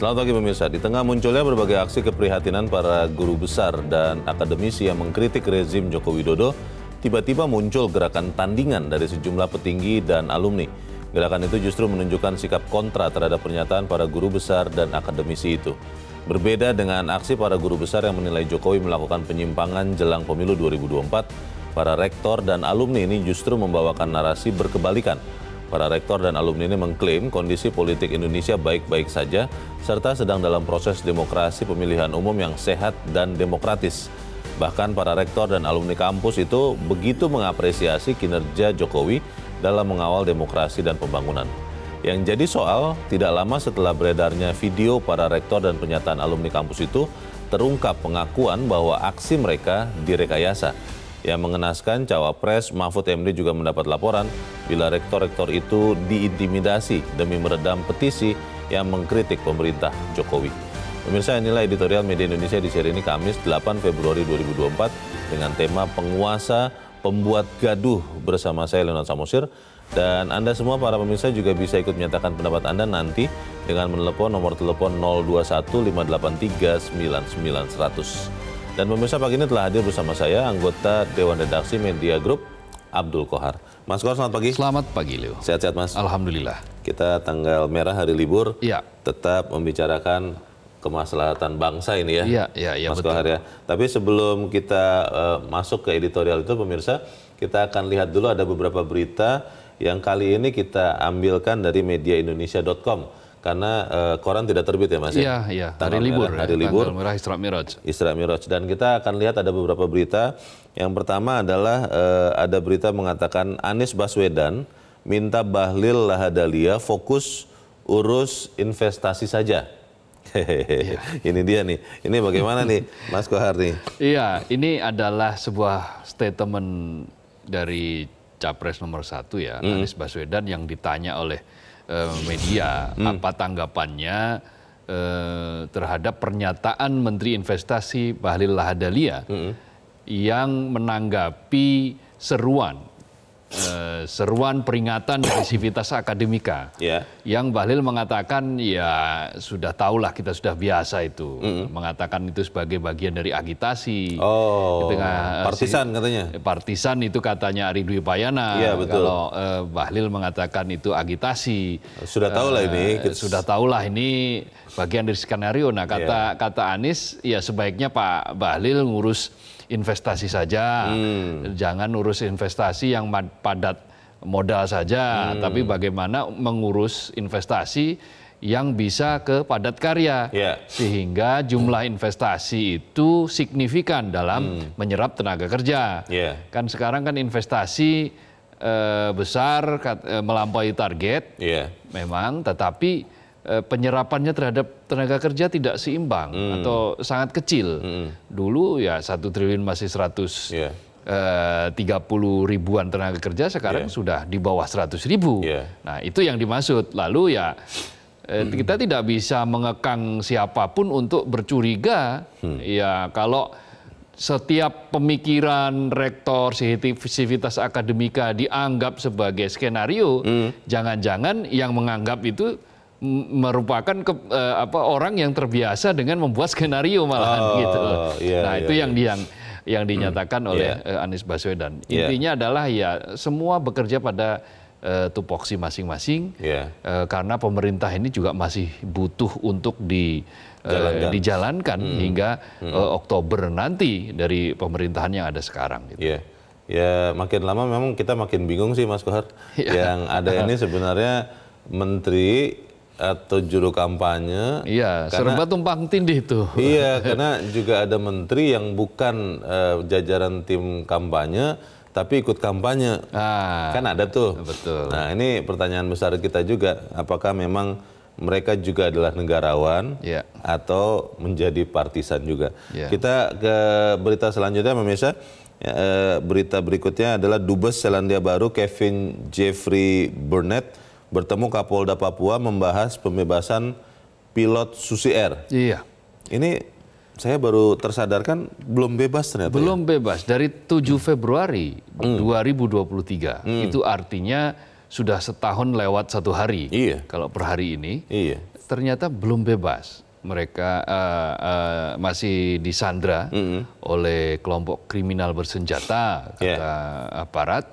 Selamat pagi pemirsa. Di tengah munculnya berbagai aksi keprihatinan para guru besar dan akademisi yang mengkritik rezim Joko Widodo, tiba-tiba muncul gerakan tandingan dari sejumlah petinggi dan alumni. Gerakan itu justru menunjukkan sikap kontra terhadap pernyataan para guru besar dan akademisi itu. Berbeda dengan aksi para guru besar yang menilai Jokowi melakukan penyimpangan jelang pemilu 2024, para rektor dan alumni ini justru membawakan narasi berkebalikan Para rektor dan alumni ini mengklaim kondisi politik Indonesia baik-baik saja serta sedang dalam proses demokrasi pemilihan umum yang sehat dan demokratis. Bahkan para rektor dan alumni kampus itu begitu mengapresiasi kinerja Jokowi dalam mengawal demokrasi dan pembangunan. Yang jadi soal, tidak lama setelah beredarnya video para rektor dan pernyataan alumni kampus itu, terungkap pengakuan bahwa aksi mereka direkayasa yang mengenaskan cawapres Mahfud MD juga mendapat laporan bila rektor-rektor itu diintimidasi demi meredam petisi yang mengkritik pemerintah Jokowi. Pemirsa inilah editorial Media Indonesia di seri ini Kamis 8 Februari 2024 dengan tema penguasa pembuat gaduh bersama saya Leonard Samosir dan Anda semua para pemirsa juga bisa ikut menyatakan pendapat Anda nanti dengan menelepon nomor telepon 021 583 99100 dan pemirsa pagi ini telah hadir bersama saya anggota Dewan Redaksi Media Group Abdul Kohar. Mas Kohar selamat pagi. Selamat pagi Leo. Sehat-sehat Mas. Alhamdulillah. Kita tanggal merah hari libur. Iya. Tetap membicarakan kemaslahatan bangsa ini ya. Iya, iya, iya Mas betul. Kohar ya. Tapi sebelum kita uh, masuk ke editorial itu pemirsa, kita akan lihat dulu ada beberapa berita yang kali ini kita ambilkan dari mediaindonesia.com karena uh, koran tidak terbit ya Mas ya. Iya, iya. Hari merah, libur. Ya, hari ya, libur. merah Isra Miraj. Isra Miraj dan kita akan lihat ada beberapa berita. Yang pertama adalah uh, ada berita mengatakan Anies Baswedan minta Bahlil Lahadalia fokus urus investasi saja. Iya. Hehehe. ini dia nih. Ini bagaimana nih Mas Kohar nih? Iya, ini adalah sebuah statement dari Capres nomor satu ya, hmm. Anies Baswedan yang ditanya oleh Eh, media hmm. apa tanggapannya eh, terhadap pernyataan Menteri Investasi Bahlil Lahadalia hmm. yang menanggapi seruan Eh, seruan peringatan dari Civitas Akademika. Yeah. Yang Bahlil mengatakan ya sudah tahulah kita sudah biasa itu. Mm -hmm. Mengatakan itu sebagai bagian dari agitasi. Oh. Di tengah eh, partisan si, katanya. Eh, partisan itu katanya Ari Dwi Payana. Yeah, betul. Kalau uh, Bahlil mengatakan itu agitasi. Sudah tahulah uh, ini. Sudah tahulah ini bagian dari skenario. Nah, kata yeah. kata Anies ya sebaiknya Pak Bahlil ngurus investasi saja, hmm. jangan urus investasi yang padat modal saja, hmm. tapi bagaimana mengurus investasi yang bisa ke padat karya, yeah. sehingga jumlah investasi itu signifikan dalam hmm. menyerap tenaga kerja. Yeah. Kan sekarang kan investasi e, besar kat, e, melampaui target, yeah. memang, tetapi Eh, penyerapannya terhadap tenaga kerja tidak seimbang hmm. atau sangat kecil. Hmm. Dulu ya satu triliun masih 100 ya. eh, tiga puluh 30 ribuan tenaga kerja sekarang yeah. sudah di bawah 100 ribu. Yeah. Nah itu yang dimaksud. Lalu ya eh, hmm. kita tidak bisa mengekang siapapun untuk bercuriga. Hmm. Ya kalau setiap pemikiran rektor, sivitas akademika dianggap sebagai skenario, hmm. jangan-jangan hmm. yang menganggap itu merupakan ke, uh, apa orang yang terbiasa dengan membuat skenario malahan oh, gitu. Yeah, nah, iya, itu yeah. Iya. yang yang yang hmm, dinyatakan hmm, oleh yeah. Iya. Anies Baswedan. Intinya yeah. adalah ya semua bekerja pada uh, tupoksi masing-masing yeah. uh, karena pemerintah ini juga masih butuh untuk di eh, Jalankan. Uh, dijalankan hmm. hingga hmm. Uh, Oktober nanti dari pemerintahan yang ada sekarang gitu. Yeah. Ya, makin lama memang kita makin bingung sih Mas Kohar. Yeah. Yang ada ini sebenarnya menteri atau juru kampanye. Iya, karena, serba tumpang tindih itu. Iya, karena juga ada menteri yang bukan uh, jajaran tim kampanye tapi ikut kampanye. Ah, kan ada tuh. Betul. Nah, ini pertanyaan besar kita juga, apakah memang mereka juga adalah negarawan ya. atau menjadi partisan juga. Ya. Kita ke berita selanjutnya pemirsa. Ya, eh, berita berikutnya adalah Dubes Selandia Baru Kevin Jeffrey Burnett bertemu Kapolda Papua membahas pembebasan pilot Susi Air. Iya. Ini saya baru tersadarkan belum bebas ternyata. Ya? Belum ya? bebas dari 7 hmm. Februari hmm. 2023. Hmm. Itu artinya sudah setahun lewat satu hari. Iya. Kalau per hari ini. Iya. Ternyata belum bebas. Mereka uh, uh, masih disandra mm -hmm. oleh kelompok kriminal bersenjata iya. kata yeah. aparat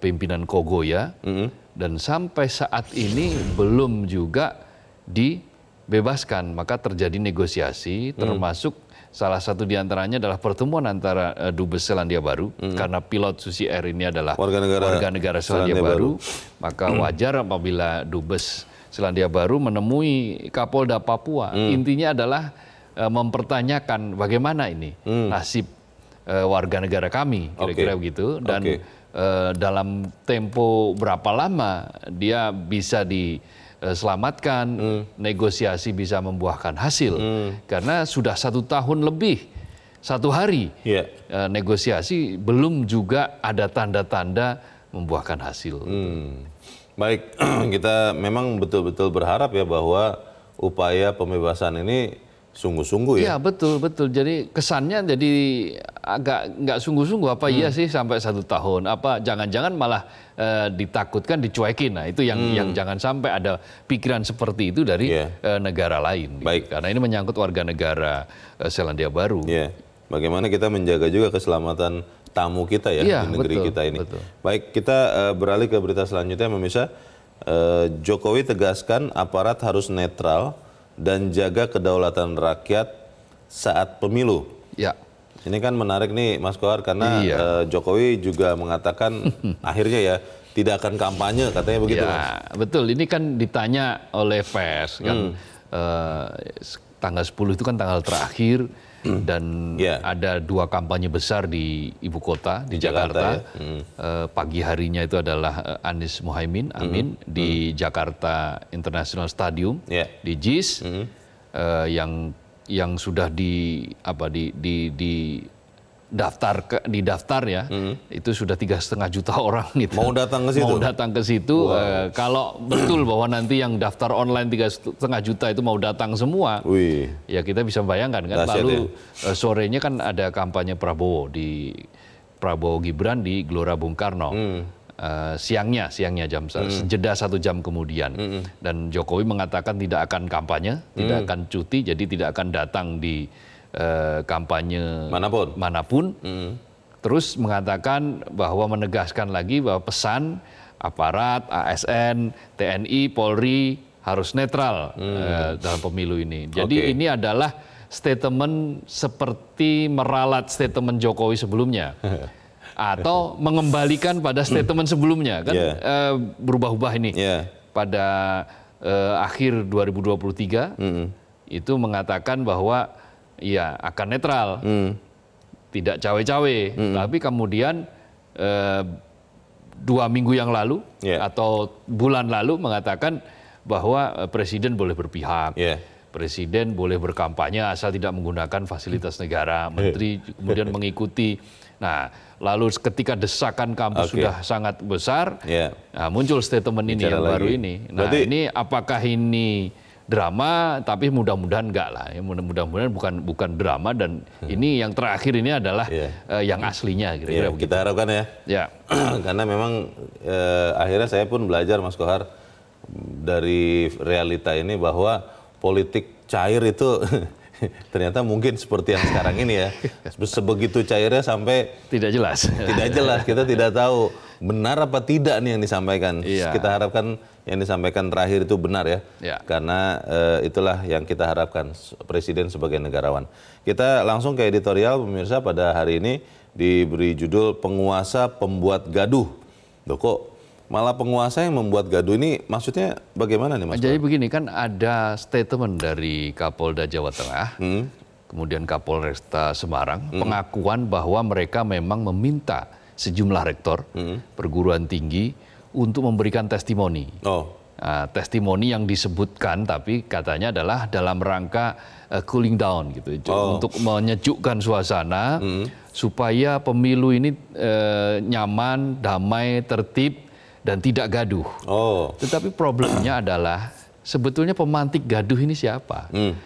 pimpinan Kogoya. Mm -hmm dan sampai saat ini belum juga dibebaskan maka terjadi negosiasi hmm. termasuk salah satu diantaranya adalah pertemuan antara uh, dubes Selandia Baru hmm. karena pilot Susi Air ini adalah warga negara, warga negara Selandia, Selandia Baru, Baru hmm. maka wajar apabila dubes Selandia Baru menemui Kapolda Papua hmm. intinya adalah uh, mempertanyakan bagaimana ini hmm. nasib uh, warga negara kami kira-kira okay. begitu dan okay Eh, dalam tempo berapa lama dia bisa diselamatkan, eh, hmm. negosiasi bisa membuahkan hasil. Hmm. Karena sudah satu tahun lebih, satu hari yeah. Iya. negosiasi belum juga ada tanda-tanda membuahkan hasil. Hmm. Baik, kita memang betul-betul berharap ya bahwa upaya pembebasan ini sungguh-sungguh ya. Iya betul betul. Jadi kesannya jadi agak nggak sungguh-sungguh apa iya hmm. iya sih sampai satu tahun apa jangan-jangan malah e, ditakutkan dicuekin. Nah itu yang hmm. yang jangan sampai ada pikiran seperti itu dari yeah. Ya. e, negara lain. Gitu. Baik. Karena ini menyangkut warga negara e, Selandia Baru. Yeah. Bagaimana kita menjaga juga keselamatan tamu kita ya, ya di negeri betul, kita ini. Betul. Baik kita e, beralih ke berita selanjutnya, memisah. E, Jokowi tegaskan aparat harus netral dan jaga kedaulatan rakyat saat pemilu. Ya. Ini kan menarik nih Mas Kohar karena iya. uh, Jokowi juga mengatakan akhirnya ya tidak akan kampanye katanya begitu. Ya, mas. betul. Ini kan ditanya oleh pers kan hmm. uh, tanggal 10 itu kan tanggal terakhir hmm. dan yeah. ada dua kampanye besar di ibu kota di, Jakarta. Jakarta ya? hmm. uh, pagi harinya itu adalah eh, Anies Mohaimin hmm. Amin hmm. di hmm. Jakarta International Stadium yeah. di JIS hmm. uh, yang yang sudah di apa di di, di daftar ke, di daftar ya hmm. itu sudah tiga setengah juta orang gitu mau datang ke situ mau datang ke situ wow. eh, kalau betul bahwa nanti yang daftar online tiga setengah juta itu mau datang semua Wih. ya kita bisa bayangkan kan Dasyat lalu ya. Eh, sorenya kan ada kampanye Prabowo di Prabowo Gibran di Gelora Bung Karno hmm. Uh, siangnya, siangnya jam mm. jeda satu jam kemudian. Mm Dan Jokowi mengatakan tidak akan kampanye, mm. tidak hmm. akan cuti, jadi tidak akan datang di Eh, kampanye manapun, manapun mm. terus mengatakan bahwa menegaskan lagi bahwa pesan aparat, ASN, TNI, Polri harus netral mm. uh, dalam pemilu ini. Jadi okay. ini adalah statement seperti meralat statement Jokowi sebelumnya. atau mengembalikan pada statement sebelumnya kan yeah. uh, berubah-ubah ini yeah. pada uh, akhir 2023 mm -hmm. itu mengatakan bahwa ya akan netral, hmm. tidak cawe-cawe. Hmm. Tapi kemudian eh, dua minggu yang lalu yeah. atau bulan lalu mengatakan bahwa eh, presiden boleh berpihak. Yeah. Presiden boleh berkampanye asal tidak menggunakan fasilitas negara. Ya. Menteri kemudian mengikuti. Nah, lalu ketika desakan kampus okay. sudah sangat besar, yeah. nah, muncul statement ini yang lagi. baru ini. Nah, Berarti... ini apakah ini drama tapi mudah-mudahan enggak lah ya mudah-mudahan bukan bukan drama dan hmm. ini yang terakhir ini adalah yeah. Iya. uh, yang aslinya kira-kira yeah, iya, kita harapkan ya yeah. Ya. karena memang uh, akhirnya saya pun belajar Mas Kohar dari realita ini bahwa politik cair itu ternyata mungkin seperti yang sekarang ini ya. Sebegitu cairnya sampai tidak jelas. Tidak jelas, kita tidak tahu benar apa tidak nih yang disampaikan. Iya. Kita harapkan yang disampaikan terakhir itu benar ya, ya. karena e, itulah yang kita harapkan Presiden sebagai negarawan. Kita langsung ke editorial pemirsa pada hari ini diberi judul penguasa pembuat gaduh. Loh kok malah penguasa yang membuat gaduh ini maksudnya bagaimana nih Mas? Jadi Pak? begini kan ada statement dari Kapolda Jawa Tengah. Hmm kemudian Kapolresta Semarang hmm. pengakuan bahwa mereka memang meminta sejumlah rektor hmm. perguruan tinggi untuk memberikan testimoni. Oh. Uh, testimoni yang disebutkan tapi katanya adalah dalam rangka uh, cooling down gitu oh. untuk menyejukkan suasana hmm. supaya pemilu ini uh, nyaman, damai, tertib dan tidak gaduh. Oh. Tetapi problemnya adalah sebetulnya pemantik gaduh ini siapa? Hmm.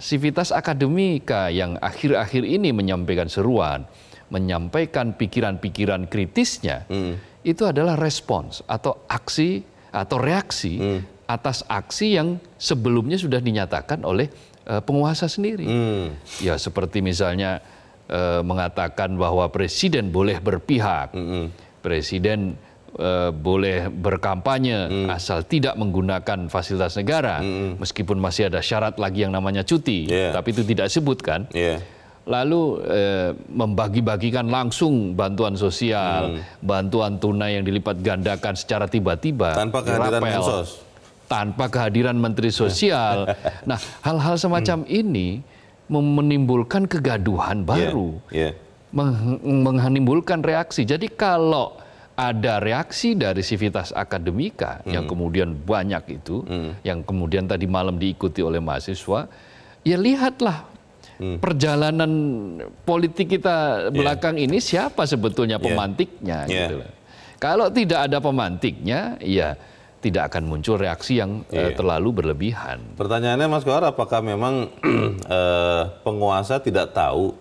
Sivitas akademika yang akhir-akhir ini menyampaikan seruan menyampaikan pikiran-pikiran kritisnya hmm. itu adalah respons atau aksi atau reaksi hmm. atas aksi yang sebelumnya sudah dinyatakan oleh uh, penguasa sendiri. Hmm. Ya seperti misalnya uh, mengatakan bahwa presiden boleh berpihak, hmm. presiden uh, boleh berkampanye hmm. asal tidak menggunakan fasilitas negara, hmm. meskipun masih ada syarat lagi yang namanya cuti, yeah. tapi itu tidak sebutkan. Yeah lalu eh, membagi-bagikan langsung bantuan sosial, hmm. bantuan tunai yang dilipat gandakan secara tiba-tiba tanpa kehadiran rapel, Mensos. tanpa kehadiran menteri sosial. nah, hal-hal semacam hmm. ini menimbulkan kegaduhan iya, baru, yeah. Yeah. Meng menimbulkan reaksi. Jadi kalau ada reaksi dari sivitas akademika hmm. yang kemudian banyak itu, hmm. yang kemudian tadi malam diikuti oleh mahasiswa, ya lihatlah hmm. perjalanan politik kita iya. belakang yeah. ini siapa sebetulnya iya. pemantiknya yeah. gitu yeah. Kalau tidak ada pemantiknya, ya tidak akan muncul reaksi yang yeah. uh, iya. terlalu berlebihan. Pertanyaannya Mas Kohar, apakah memang uh, penguasa tidak tahu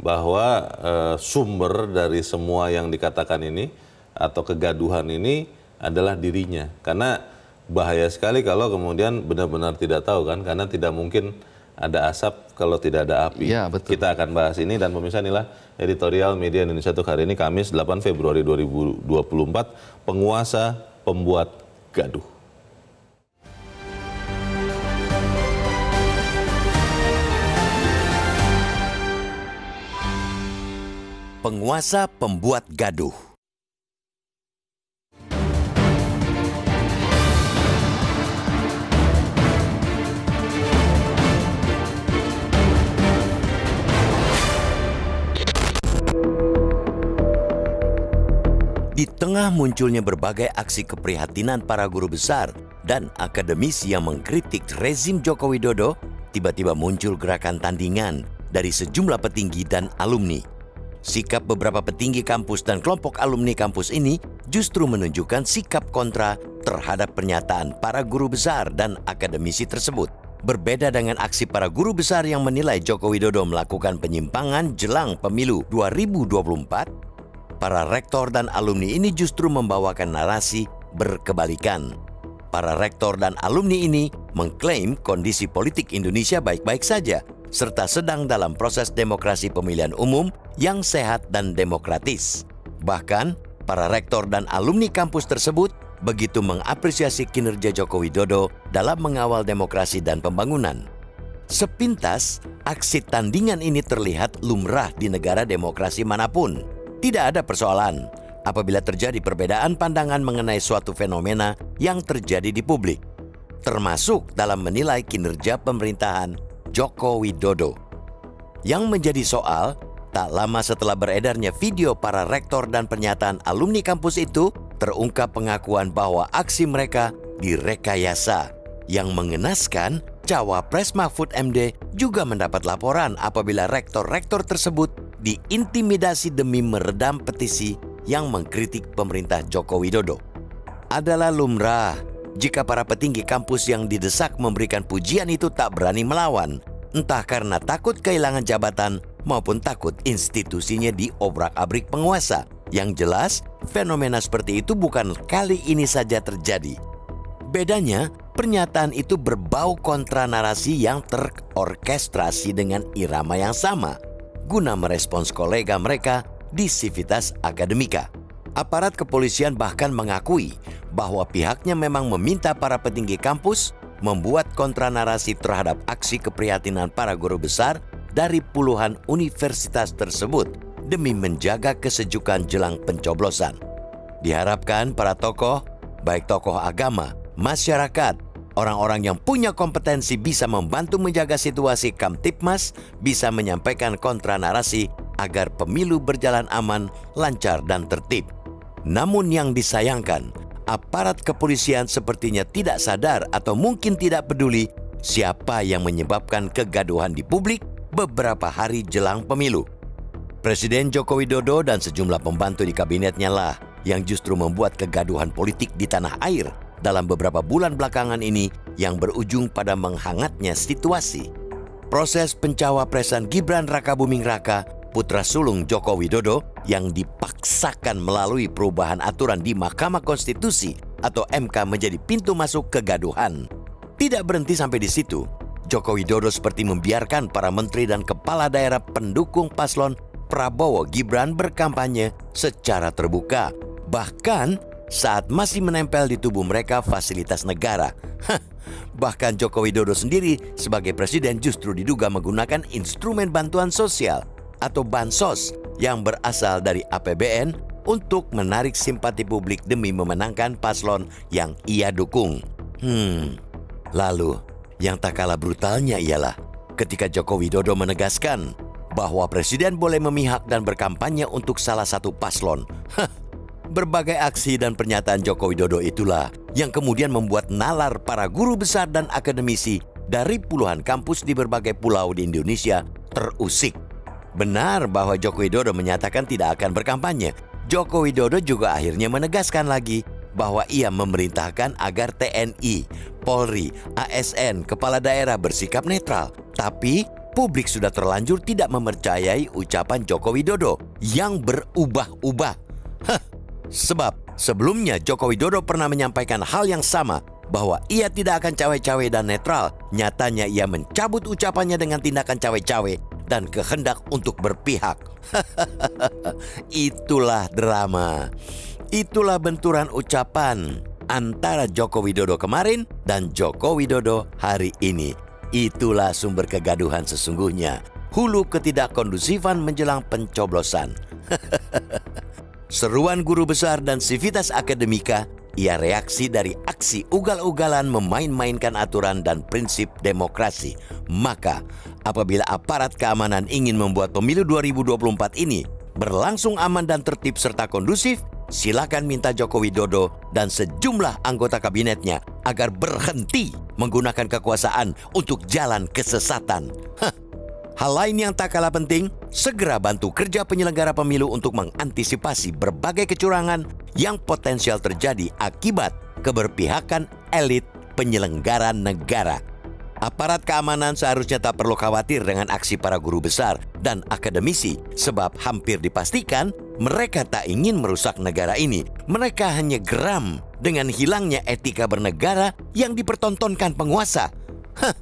bahwa uh, sumber dari semua yang dikatakan ini atau kegaduhan ini adalah dirinya? Karena bahaya sekali kalau kemudian benar-benar tidak tahu kan, karena tidak mungkin ada asap kalau tidak ada api. Ya, betul. Kita akan bahas ini dan pemirsa inilah editorial Media Indonesia untuk hari ini Kamis 8 Februari 2024 penguasa pembuat gaduh. Penguasa pembuat gaduh. di tengah munculnya berbagai aksi keprihatinan para guru besar dan akademisi yang mengkritik rezim Joko Widodo, tiba-tiba muncul gerakan tandingan dari sejumlah petinggi dan alumni. Sikap beberapa petinggi kampus dan kelompok alumni kampus ini justru menunjukkan sikap kontra terhadap pernyataan para guru besar dan akademisi tersebut. Berbeda dengan aksi para guru besar yang menilai Joko Widodo melakukan penyimpangan jelang pemilu 2024, Para rektor dan alumni ini justru membawakan narasi berkebalikan. Para rektor dan alumni ini mengklaim kondisi politik Indonesia baik-baik saja, serta sedang dalam proses demokrasi pemilihan umum yang sehat dan demokratis. Bahkan, para rektor dan alumni kampus tersebut begitu mengapresiasi kinerja Joko Widodo dalam mengawal demokrasi dan pembangunan. Sepintas, aksi tandingan ini terlihat lumrah di negara demokrasi manapun. Tidak ada persoalan apabila terjadi perbedaan pandangan mengenai suatu fenomena yang terjadi di publik, termasuk dalam menilai kinerja pemerintahan Joko Widodo. Yang menjadi soal, tak lama setelah beredarnya video para rektor dan pernyataan alumni kampus itu, terungkap pengakuan bahwa aksi mereka direkayasa yang mengenaskan Cawapres Mahfud MD juga mendapat laporan apabila rektor-rektor tersebut diintimidasi demi meredam petisi yang mengkritik pemerintah Joko Widodo. Adalah lumrah jika para petinggi kampus yang didesak memberikan pujian itu tak berani melawan, entah karena takut kehilangan jabatan maupun takut institusinya diobrak-abrik penguasa. Yang jelas, fenomena seperti itu bukan kali ini saja terjadi. Bedanya, pernyataan itu berbau kontra narasi yang terorkestrasi dengan irama yang sama – guna merespons kolega mereka di Civitas Akademika. Aparat kepolisian bahkan mengakui bahwa pihaknya memang meminta para petinggi kampus membuat kontra narasi terhadap aksi keprihatinan para guru besar dari puluhan universitas tersebut demi menjaga kesejukan jelang pencoblosan. Diharapkan para tokoh, baik tokoh agama, masyarakat, Orang-orang yang punya kompetensi bisa membantu menjaga situasi Kamtipmas, bisa menyampaikan kontra narasi agar pemilu berjalan aman, lancar, dan tertib. Namun yang disayangkan, aparat kepolisian sepertinya tidak sadar atau mungkin tidak peduli siapa yang menyebabkan kegaduhan di publik beberapa hari jelang pemilu. Presiden Joko Widodo dan sejumlah pembantu di kabinetnya lah yang justru membuat kegaduhan politik di tanah air dalam beberapa bulan belakangan ini yang berujung pada menghangatnya situasi. Proses pencawapresan Gibran Raka Buming Raka, putra sulung Joko Widodo yang dipaksakan melalui perubahan aturan di Mahkamah Konstitusi atau MK menjadi pintu masuk kegaduhan. Tidak berhenti sampai di situ, Joko Widodo seperti membiarkan para menteri dan kepala daerah pendukung paslon Prabowo Gibran berkampanye secara terbuka. Bahkan saat masih menempel di tubuh mereka fasilitas negara. bahkan Joko Widodo sendiri sebagai presiden justru diduga menggunakan instrumen bantuan sosial atau bansos yang berasal dari APBN untuk menarik simpati publik demi memenangkan paslon yang ia dukung. Hmm, lalu yang tak kalah brutalnya ialah ketika Joko Widodo menegaskan bahwa presiden boleh memihak dan berkampanye untuk salah satu paslon. Hah, Berbagai aksi dan pernyataan Joko Widodo itulah yang kemudian membuat nalar para guru besar dan akademisi dari puluhan kampus di berbagai pulau di Indonesia terusik. Benar bahwa Joko Widodo menyatakan tidak akan berkampanye. Joko Widodo juga akhirnya menegaskan lagi bahwa ia memerintahkan agar TNI, Polri, ASN, kepala daerah bersikap netral. Tapi publik sudah terlanjur tidak mempercayai ucapan Joko Widodo yang berubah-ubah. Hah, Sebab sebelumnya Joko Widodo pernah menyampaikan hal yang sama bahwa ia tidak akan cawe-cawe dan netral. Nyatanya ia mencabut ucapannya dengan tindakan cawe-cawe dan kehendak untuk berpihak. Itulah drama. Itulah benturan ucapan antara Joko Widodo kemarin dan Joko Widodo hari ini. Itulah sumber kegaduhan sesungguhnya. Hulu ketidakkondusifan menjelang pencoblosan. seruan guru besar dan civitas akademika, ia reaksi dari aksi ugal-ugalan memain-mainkan aturan dan prinsip demokrasi. Maka, apabila aparat keamanan ingin membuat pemilu 2024 ini berlangsung aman dan tertib serta kondusif, silakan minta Joko Widodo dan sejumlah anggota kabinetnya agar berhenti menggunakan kekuasaan untuk jalan kesesatan. Hah. Hal lain yang tak kalah penting, segera bantu kerja penyelenggara pemilu untuk mengantisipasi berbagai kecurangan yang potensial terjadi akibat keberpihakan elit penyelenggara negara. Aparat keamanan seharusnya tak perlu khawatir dengan aksi para guru besar dan akademisi sebab hampir dipastikan mereka tak ingin merusak negara ini. Mereka hanya geram dengan hilangnya etika bernegara yang dipertontonkan penguasa. Hah,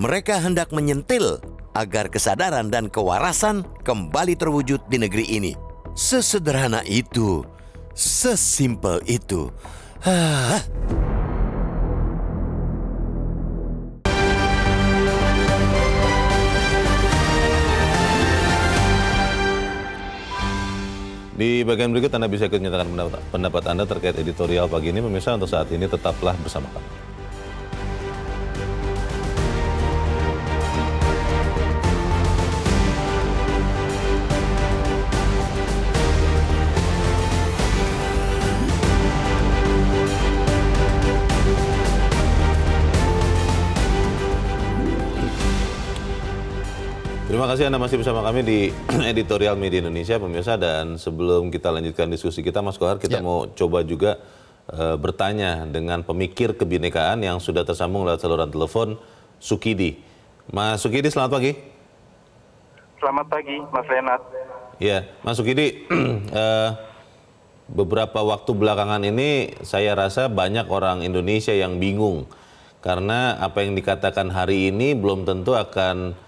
mereka hendak menyentil agar kesadaran dan kewarasan kembali terwujud di negeri ini. Sesederhana itu, sesimpel itu. Di bagian berikut Anda bisa ikut menyatakan pendapat, pendapat Anda terkait editorial pagi ini. Pemirsa, untuk saat ini tetaplah bersama kami. Terima kasih Anda masih bersama kami di Editorial Media Indonesia pemirsa dan sebelum kita lanjutkan diskusi kita Mas Kohar kita ya. mau coba juga e, bertanya dengan pemikir kebinekaan yang sudah tersambung lewat saluran telepon Sukidi. Mas Sukidi selamat pagi. Selamat pagi Mas Renat. Ya, Mas Sukidi e, beberapa waktu belakangan ini saya rasa banyak orang Indonesia yang bingung karena apa yang dikatakan hari ini belum tentu akan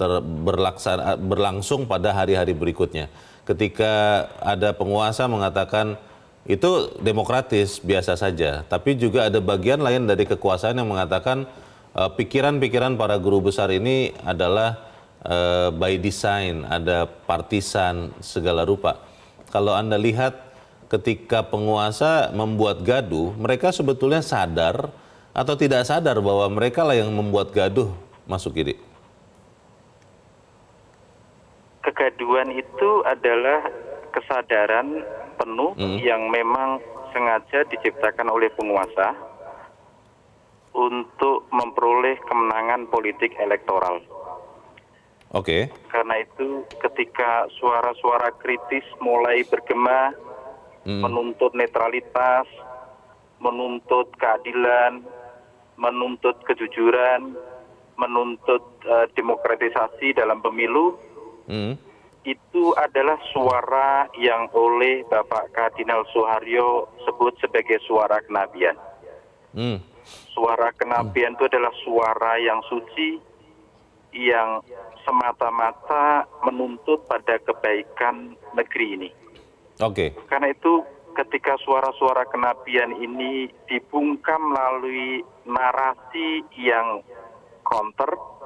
ter, berlaksa, berlangsung pada hari-hari berikutnya. Ketika ada penguasa mengatakan itu demokratis biasa saja, tapi juga ada bagian lain dari kekuasaan yang mengatakan eh, pikiran-pikiran uh, para guru besar ini adalah uh, by design, ada partisan segala rupa. Kalau Anda lihat ketika penguasa membuat gaduh, mereka sebetulnya sadar atau tidak sadar bahwa mereka lah yang membuat gaduh masuk kiri kegaduan itu adalah kesadaran penuh hmm. yang memang sengaja diciptakan oleh penguasa untuk memperoleh kemenangan politik elektoral. Oke. Okay. Karena itu ketika suara-suara kritis mulai bergema hmm. menuntut netralitas, menuntut keadilan, menuntut kejujuran, menuntut uh, demokratisasi dalam pemilu, hmm. itu adalah suara yang oleh Bapak Kardinal Soeharyo sebut sebagai suara kenabian. Hmm. Suara kenabian hmm. itu adalah suara yang suci, yang semata-mata menuntut pada kebaikan negeri ini. Oke. Okay. Karena itu ketika suara-suara kenabian ini dibungkam melalui narasi yang konter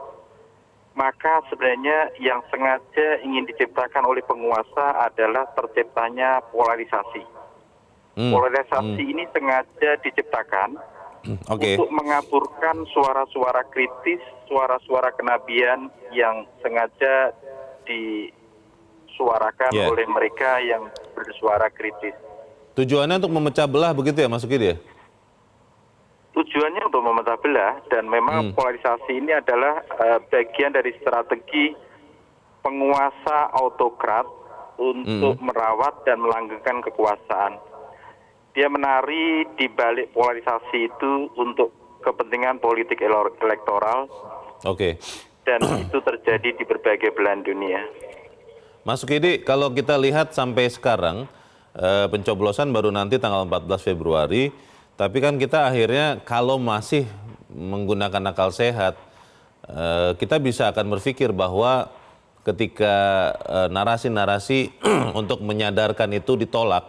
maka sebenarnya yang sengaja ingin diciptakan oleh penguasa adalah terciptanya polarisasi. Hmm. Polarisasi hmm. ini sengaja diciptakan hmm, okay. untuk mengaburkan suara-suara kritis, suara-suara kenabian yang sengaja disuarakan yeah. oleh mereka yang bersuara kritis. Tujuannya untuk memecah belah begitu ya Mas Uki ya? tujuannya untuk memecah belah dan memang hmm. polarisasi ini adalah uh, bagian dari strategi penguasa autokrat untuk hmm. merawat dan melanggengkan kekuasaan. Dia menari di balik polarisasi itu untuk kepentingan politik elektoral. Oke. Okay. Dan itu terjadi di berbagai belahan dunia. Mas Sukidi, kalau kita lihat sampai sekarang, eh, pencoblosan baru nanti tanggal 14 Februari, tapi kan kita akhirnya kalau masih menggunakan akal sehat, eh, kita bisa akan berpikir bahwa ketika eh, narasi-narasi untuk menyadarkan itu ditolak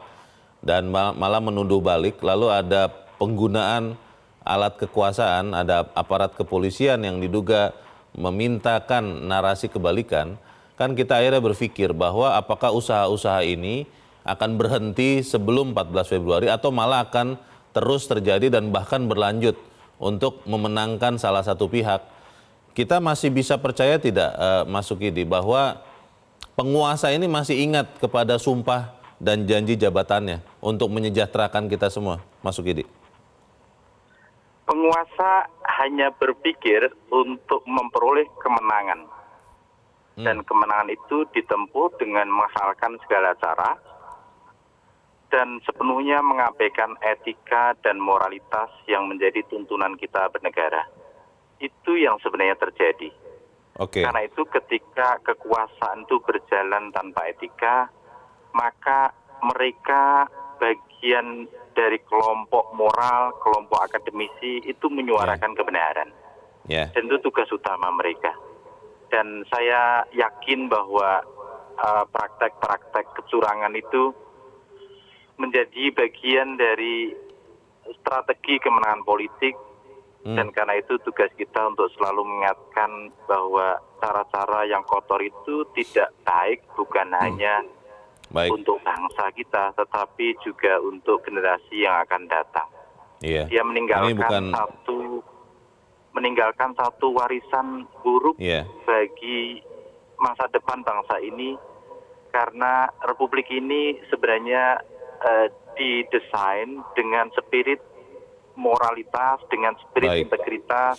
dan malah menuduh balik, lalu ada penggunaan alat kekuasaan, ada aparat kepolisian yang diduga memintakan narasi kebalikan, kan kita akhirnya berpikir bahwa apakah usaha-usaha ini akan berhenti sebelum 14 Februari atau malah akan terus terjadi dan bahkan berlanjut untuk memenangkan salah satu pihak. Kita masih bisa percaya tidak uh, Mas Sukidi bahwa penguasa ini masih ingat kepada sumpah dan janji jabatannya untuk menyejahterakan kita semua, Mas Sukidi? Penguasa hanya berpikir untuk memperoleh kemenangan. Hmm. Dan kemenangan itu ditempuh dengan mengasalkan segala cara dan sepenuhnya mengabaikan etika dan moralitas yang menjadi tuntunan kita bernegara. Itu yang sebenarnya terjadi. Okay. Karena itu ketika kekuasaan itu berjalan tanpa etika, maka mereka bagian dari kelompok moral, kelompok akademisi itu menyuarakan yeah. kebenaran. Yeah. Dan itu tugas utama mereka. Dan saya yakin bahwa eh, praktek-praktek uh, praktek -praktek kecurangan itu menjadi bagian dari strategi kemenangan politik hmm. dan karena itu tugas kita untuk selalu mengingatkan bahwa cara-cara yang kotor itu tidak baik bukan hmm. hanya baik. untuk bangsa kita tetapi juga untuk generasi yang akan datang. Iya. Dia meninggalkan bukan... satu meninggalkan satu warisan buruk yeah. bagi masa depan bangsa ini karena republik ini sebenarnya Eh, didesain dengan spirit moralitas, dengan spirit Baik. integritas,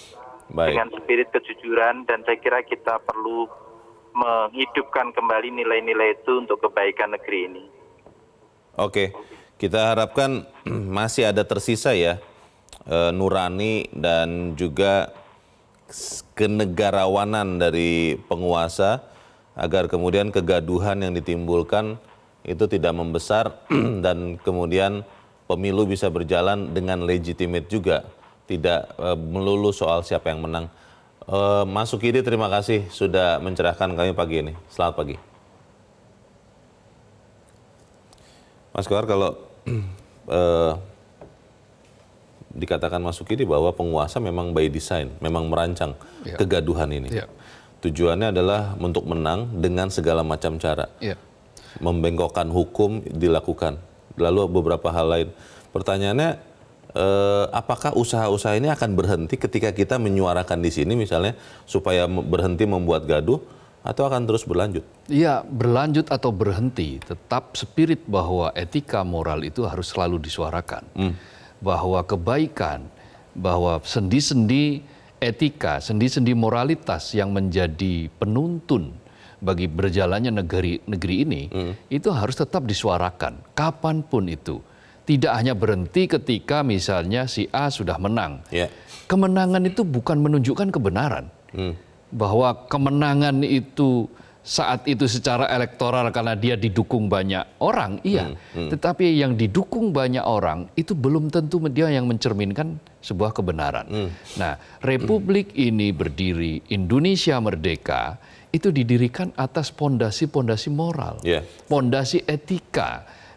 Baik. dengan spirit kejujuran, dan saya kira kita perlu menghidupkan kembali nilai-nilai itu untuk kebaikan negeri ini. Oke, kita harapkan masih ada tersisa ya eh, nurani dan juga kenegarawanan dari penguasa agar kemudian kegaduhan yang ditimbulkan itu tidak membesar dan kemudian pemilu bisa berjalan dengan legitimate juga, tidak e, melulu soal siapa yang menang. E, Mas Sukidi, terima kasih sudah mencerahkan kami pagi ini. Selamat pagi. Mas Kohar, kalau e, dikatakan Mas Sukidi bahwa penguasa memang by design, memang merancang ya. kegaduhan ini. Ya. Tujuannya adalah untuk menang dengan segala macam cara. Ya membengkokkan hukum dilakukan. Lalu beberapa hal lain. Pertanyaannya, eh, apakah usaha-usaha ini akan berhenti ketika kita menyuarakan di sini misalnya supaya berhenti membuat gaduh atau akan terus berlanjut? Iya, berlanjut atau berhenti. Tetap spirit bahwa etika moral itu harus selalu disuarakan. Hmm. Bahwa kebaikan, bahwa sendi-sendi etika, sendi-sendi moralitas yang menjadi penuntun bagi berjalannya negeri negeri ini hmm. itu harus tetap disuarakan kapanpun itu. Tidak hanya berhenti ketika misalnya si A sudah menang. Yeah. Kemenangan itu bukan menunjukkan kebenaran. Hmm. Bahwa kemenangan itu saat itu secara elektoral karena dia didukung banyak orang, iya. Hmm, hmm. Tetapi yang didukung banyak orang itu belum tentu dia yang mencerminkan sebuah kebenaran. Hmm. Nah, republik hmm. ini berdiri, Indonesia merdeka itu didirikan atas pondasi-pondasi moral, iya. pondasi yeah. etika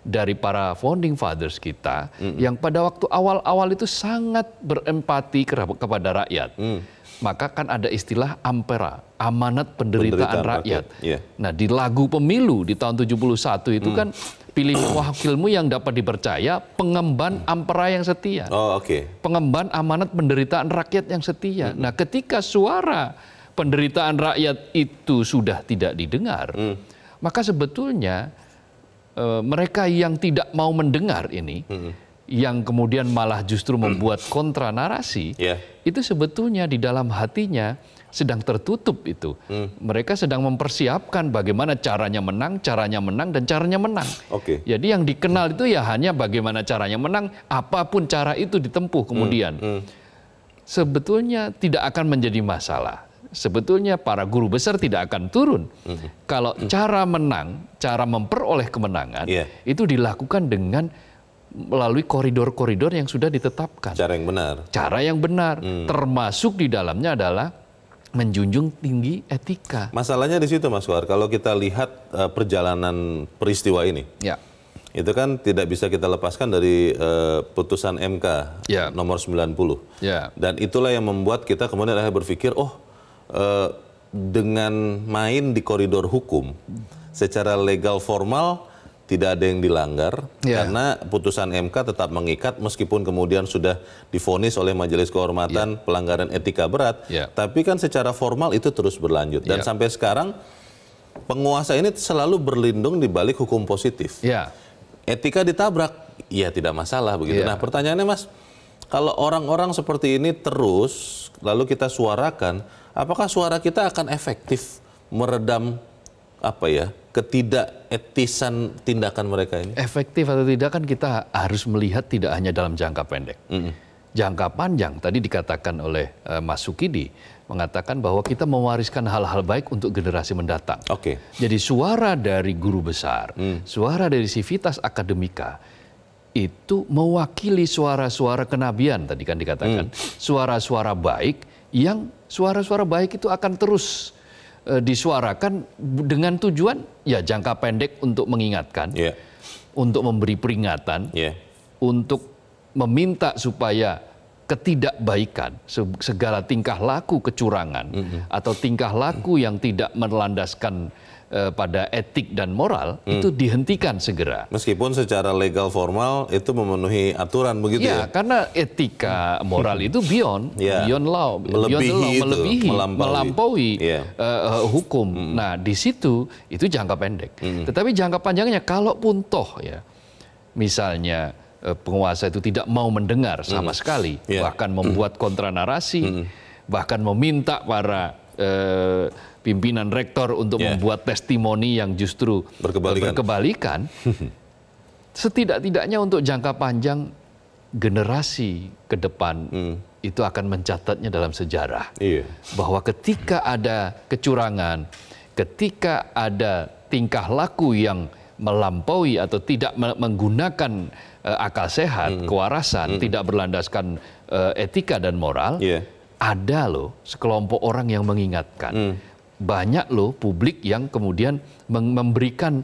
dari para founding fathers kita mm -mm. yang pada waktu awal-awal itu sangat berempati kepada rakyat. Mm. Maka kan ada istilah ampera, amanat penderitaan, penderitaan rakyat. rakyat. Yeah. Nah, di lagu pemilu di tahun 71 itu mm. kan pilih wakilmu yang dapat dipercaya, pengemban mm. ampera yang setia. Oh, Okay. Pengemban amanat penderitaan rakyat yang setia. Mm -hmm. Nah, ketika suara penderitaan rakyat itu sudah tidak didengar, hmm. maka sebetulnya e, mereka yang tidak mau mendengar ini, hmm. yang kemudian malah justru hmm. membuat kontra narasi, yeah. itu sebetulnya di dalam hatinya sedang tertutup itu. Hmm. Mereka sedang mempersiapkan bagaimana caranya menang, caranya menang, dan caranya menang. Okay. Jadi yang dikenal hmm. itu ya hanya bagaimana caranya menang, apapun cara itu ditempuh hmm. kemudian. Hmm. Hmm. Sebetulnya tidak akan menjadi masalah sebetulnya para guru besar tidak akan turun. Mm -hmm. Kalau mm -hmm. cara menang, cara memperoleh kemenangan yeah. itu dilakukan dengan melalui koridor-koridor yang sudah ditetapkan. Cara yang benar. Cara yang benar, mm. termasuk di dalamnya adalah menjunjung tinggi etika. Masalahnya di situ Mas War, kalau kita lihat uh, perjalanan peristiwa ini. Ya. Itu kan tidak bisa kita lepaskan dari uh, putusan MK yeah. nomor 90. Ya. Dan itulah yang membuat kita kemudian akhirnya berpikir, oh eh, dengan main di koridor hukum secara legal formal tidak ada yang dilanggar yeah. karena putusan MK tetap mengikat meskipun kemudian sudah difonis oleh Majelis Kehormatan yeah. pelanggaran etika berat yeah. tapi kan secara formal itu terus berlanjut dan yeah. sampai sekarang penguasa ini selalu berlindung di balik hukum positif yeah. etika ditabrak ya tidak masalah begitu yeah. nah pertanyaannya Mas kalau orang-orang seperti ini terus lalu kita suarakan, apakah suara kita akan efektif meredam apa ya ketidak etisan tindakan mereka ini? Efektif atau tidak kan kita harus melihat tidak hanya dalam jangka pendek. Mm -mm. Jangka panjang tadi dikatakan oleh uh, Mas Sukidi mengatakan bahwa kita mewariskan hal-hal baik untuk generasi mendatang. Oke. Okay. Jadi suara dari guru besar, mm. suara dari sivitas akademika itu mewakili suara-suara kenabian tadi kan dikatakan hmm. suara-suara hmm. baik yang suara-suara baik itu akan terus e, disuarakan dengan tujuan ya jangka pendek untuk mengingatkan yeah. untuk memberi peringatan yeah. untuk meminta supaya ketidakbaikan segala tingkah laku kecurangan mm -hmm. atau tingkah laku yang tidak melandaskan Eh, pada etik dan moral hmm. itu dihentikan segera. Meskipun secara legal formal itu memenuhi aturan begitu ya. ya? karena etika moral itu beyond yeah. beyond law, melebihi beyond melebihi law, itu, melebihi, melampaui, melampaui yeah. Ya. uh, eh, hukum. Hmm. Nah, di situ itu jangka pendek. Hmm. Tetapi jangka panjangnya kalaupun toh ya misalnya uh, penguasa itu tidak mau mendengar sama hmm. sekali, yeah. bahkan hmm. membuat kontra narasi, hmm. bahkan meminta para uh, pimpinan rektor untuk yeah. membuat testimoni yang justru berkebalikan. berkebalikan Setidak-tidaknya untuk jangka panjang generasi ke depan mm. itu akan mencatatnya dalam sejarah. Yeah. Bahwa ketika ada kecurangan, ketika ada tingkah laku yang melampaui atau tidak menggunakan uh, akal sehat, mm. kewarasan, mm. tidak berlandaskan uh, etika dan moral, yeah. ada loh sekelompok orang yang mengingatkan. Mm banyak loh publik yang kemudian memberikan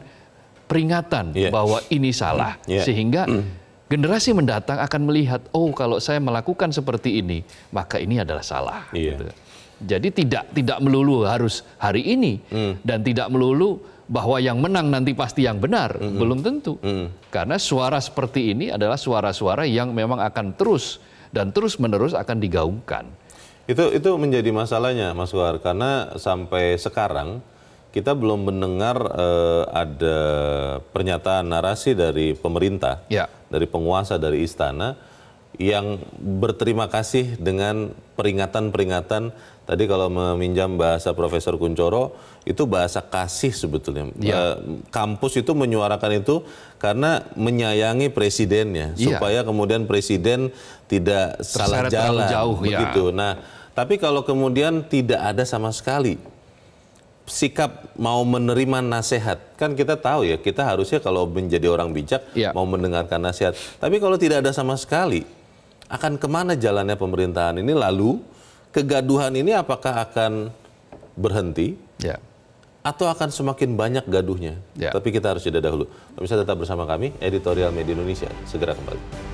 peringatan yeah. bahwa ini salah mm. yeah. sehingga mm. generasi mendatang akan melihat oh kalau saya melakukan seperti ini maka ini adalah salah yeah. gitu. jadi tidak tidak melulu harus hari ini mm. dan tidak melulu bahwa yang menang nanti pasti yang benar mm -hmm. belum tentu mm. karena suara seperti ini adalah suara-suara yang memang akan terus dan terus menerus akan digaungkan itu itu menjadi masalahnya Mas Suhar karena sampai sekarang kita belum mendengar uh, ada pernyataan narasi dari pemerintah, ya. dari penguasa, dari istana yang berterima kasih dengan peringatan-peringatan tadi kalau meminjam bahasa Profesor Kuncoro itu bahasa kasih sebetulnya. Ya. Eh, kampus itu menyuarakan itu karena menyayangi presidennya ya. supaya kemudian presiden tidak Terseret salah jalan jauh, ya. begitu. Ya. Nah tapi kalau kemudian tidak ada sama sekali sikap mau menerima nasihat, kan kita tahu ya kita harusnya kalau menjadi orang bijak ya. mau mendengarkan nasihat. Tapi kalau tidak ada sama sekali, akan kemana jalannya pemerintahan ini? Lalu kegaduhan ini apakah akan berhenti? Ya atau akan semakin banyak gaduhnya. Ya. Tapi kita harus jeda dahulu. Bisa tetap bersama kami, Editorial Media Indonesia. Segera kembali.